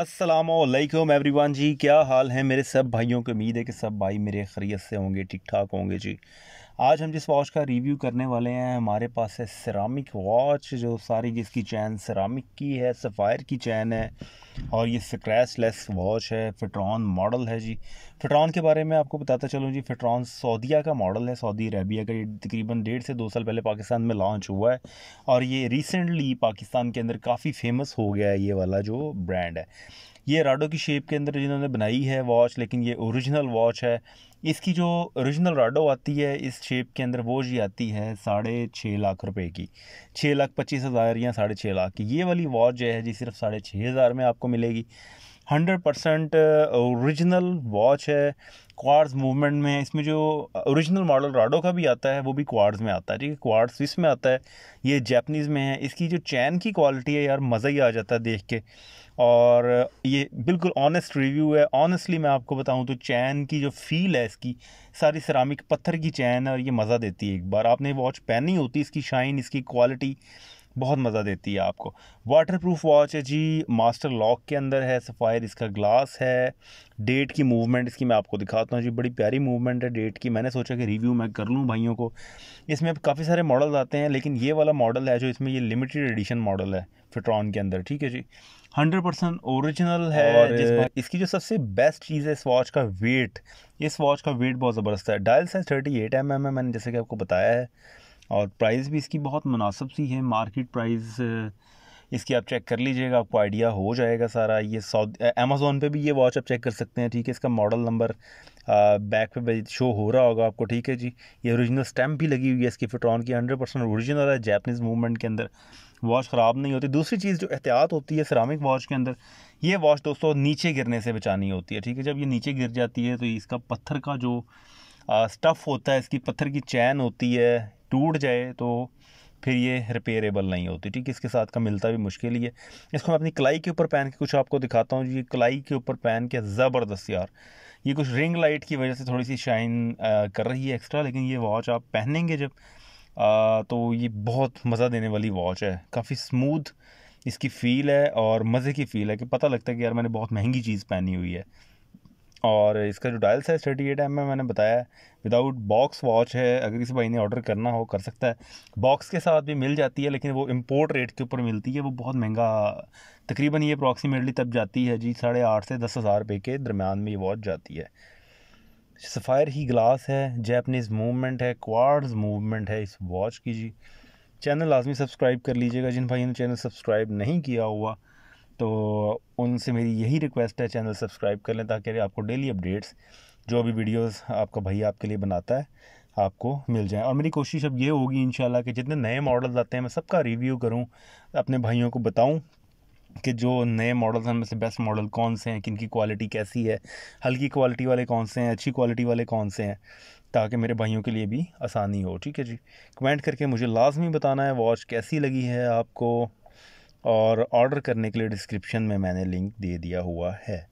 Aslam everyone जी क्या हाल है मेरे सब भाइयों की उम्मीद है कि सब भाई मेरे खरीत से होंगे ठीक ठाक होंगे जी आज हम जिस वॉच का रिव्यू करने वाले हैं हमारे पास है सिरामिक वॉच जो सारी जिसकी चैन सिरामिक की है सफ़ायर की चैन है और ये स्क्रैच लेस वॉच है फिट्रॉन मॉडल है जी फिट्रॉन के बारे में आपको बताता चलूँ जी फिट्रॉन सऊदिया का मॉडल है सऊदी अरेबिया का ये तकरीबन डेढ़ से दो साल पहले पाकिस्तान में लॉन्च हुआ है और ये रिसेंटली पाकिस्तान के अंदर काफ़ी फेमस हो गया है ये वाला जो ब्रांड है ये राडो की शेप के अंदर जिन्होंने बनाई है वॉच लेकिन ये ओरिजिनल वॉच है इसकी जो ओरिजिनल राडो आती है इस शेप के अंदर वो जी आती है साढ़े छः लाख रुपए की छः लाख पच्चीस हज़ार या साढ़े छः लाख की ये वाली वॉच जो है जी सिर्फ साढ़े छः हज़ार में आपको मिलेगी हंड्रेड परसेंट औरिजिनल वॉच है क्वार्स मूवमेंट में इसमें जो ओरिजिनल मॉडल राडो का भी आता है वो भी क्वार्स में आता है ठीक है क्वार्स स्विस में आता है ये जैपनीज़ में है इसकी जो चैन की क्वालिटी है यार मज़ा ही आ जाता है देख के और ये बिल्कुल ऑनेस्ट रिव्यू है ऑनेस्टली मैं आपको बताऊं तो चैन की जो फील है इसकी सारी सरामिक पत्थर की चैन है और ये मज़ा देती है एक बार आपने वॉच पहनी होती इसकी शाइन इसकी क्वालिटी बहुत मज़ा देती है आपको वाटर प्रूफ वॉच है जी मास्टर लॉक के अंदर है सफ़ायर इसका ग्लास है डेट की मूवमेंट इसकी मैं आपको दिखाता हूँ जी बड़ी प्यारी मूवमेंट है डेट की मैंने सोचा कि रिव्यू मैं कर लूँ भाइयों को इसमें काफ़ी सारे मॉडल आते हैं लेकिन ये वाला मॉडल है जो इसमें ये लिमिटेड एडिशन मॉडल है फिट्रॉन के अंदर ठीक है जी हंड्रेड परसेंट ओरिजिनल है और इसकी जो सबसे बेस्ट चीज़ है इस वॉच का वेट इस वॉच का वेट बहुत ज़बरदस्त है dial size thirty eight M M है मैंने जैसे कि आपको बताया है और प्राइस भी इसकी बहुत मुनासब सी है मार्केट प्राइस इसकी आप चेक कर लीजिएगा आपको आइडिया हो जाएगा सारा ये सऊदी अमेज़ोन पे भी ये वॉच आप चेक कर सकते हैं ठीक है इसका मॉडल नंबर बैक पे शो हो रहा होगा आपको ठीक है जी ये ओरिजिनल स्टैम्प भी लगी हुई है इसकी फिट्रॉन की हंड्रेड परसेंट औरिजिनल है जैपनीज़ मूवमेंट के अंदर वॉच ख़राब नहीं होती दूसरी चीज़ जो एहतियात होती है सरामिक वॉच के अंदर ये वॉच दोस्तों नीचे गिरने से बचानी होती है ठीक है जब ये नीचे गिर जाती है तो इसका पत्थर का जो स्टफ़ होता है इसकी पत्थर की चैन होती है टूट जाए तो फिर ये रिपेयरेबल नहीं होती ठीक है इसके साथ का मिलता भी मुश्किल ही है इसको मैं अपनी कलाई के ऊपर पहन के कुछ आपको दिखाता हूँ ये कलाई के ऊपर पहन के ज़बरदस्त यार ये कुछ रिंग लाइट की वजह से थोड़ी सी शाइन कर रही है एक्स्ट्रा लेकिन ये वॉच आप पहनेंगे जब आ, तो ये बहुत मज़ा देने वाली वॉच है काफ़ी स्मूथ इसकी फ़ील है और मज़े की फ़ील है कि पता लगता है कि यार मैंने बहुत महंगी चीज़ पहनी हुई है और इसका जो dial size thirty eight M मैंने बताया है विदाउट बॉक्स वॉच है अगर किसी भाई ने ऑर्डर करना हो कर सकता है बॉक्स के साथ भी मिल जाती है लेकिन वो इम्पोर्ट रेट के ऊपर मिलती है वो बहुत महंगा तकरीबन ये अप्रॉक्सीमेटली तब जाती है जी साढ़े आठ से दस हज़ार रुपये के दरमियान में ये वॉच जाती है सफ़ायर ही ग्लास है जैपनीज़ मूवमेंट है क्वार्स मूवमेंट है इस वॉच की जी चैनल लाजमी सब्सक्राइब कर लीजिएगा जिन भाई ने चैनल सब्सक्राइब नहीं किया हुआ तो उनसे मेरी यही रिक्वेस्ट है चैनल सब्सक्राइब कर लें ताकि आपको डेली अपडेट्स जो भी वीडियोस आपका भाई आपके लिए बनाता है आपको मिल जाए और मेरी कोशिश अब ये होगी इन कि जितने नए मॉडल्स आते हैं मैं सबका रिव्यू करूँ अपने भाइयों को बताऊँ कि जो नए मॉडल्स हैं से बेस्ट मॉडल कौन से हैं किनकी क्वालिटी कैसी है हल्की क्वालिटी वाले कौन से हैं अच्छी क्वालिटी वाले कौन से हैं ताकि मेरे भाइयों के लिए भी आसानी हो ठीक है जी कमेंट करके मुझे लाजमी बताना है वॉच कैसी लगी है आपको और ऑर्डर करने के लिए डिस्क्रिप्शन में मैंने लिंक दे दिया हुआ है